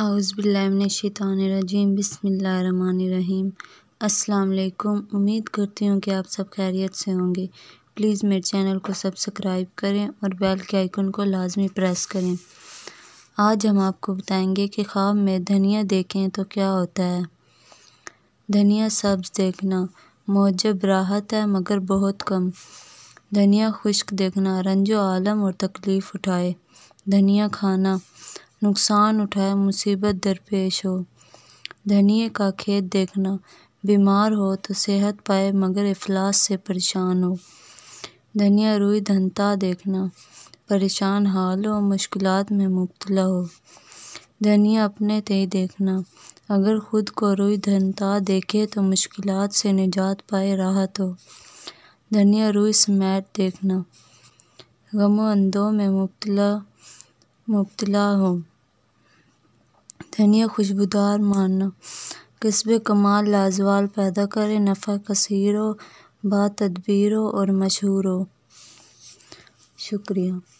आउज़बिल्लिमिनशानरजीम बसमीम अल्लाम उम्मीद करती हूँ कि आप सब खैरियत से होंगे प्लीज़ मेरे चैनल को सब्सक्राइब करें और बेल के आइकन को लाजमी प्रेस करें आज हम आपको बताएंगे कि ख्वाब में धनिया देखें तो क्या होता है धनिया सब्ज़ देखना मौजब राहत है मगर बहुत कम धनिया खुश्क देखना रंजो आलम और तकलीफ़ उठाए धनिया खाना नुकसान उठाए मुसीबत दरपेश हो धनिए का खेत देखना बीमार हो तो सेहत पाए मगर अफलास से परेशान हो धनिया रुई धनता देखना परेशान हाल हो मुश्किलात में मुबतला हो धनिया अपने ते देखना अगर ख़ुद को रुई धनता देखे तो मुश्किलात से निजात पाए राहत हो धनिया रुई समेट देखना गमो अंदों में मुबतला मुबतला हो धनिया खुशबूदार मान किस्म कमाल लाजवाल पैदा करे नफ़ा कसीर हो बा तदबीर हो और मशहूर हो शुक्रिया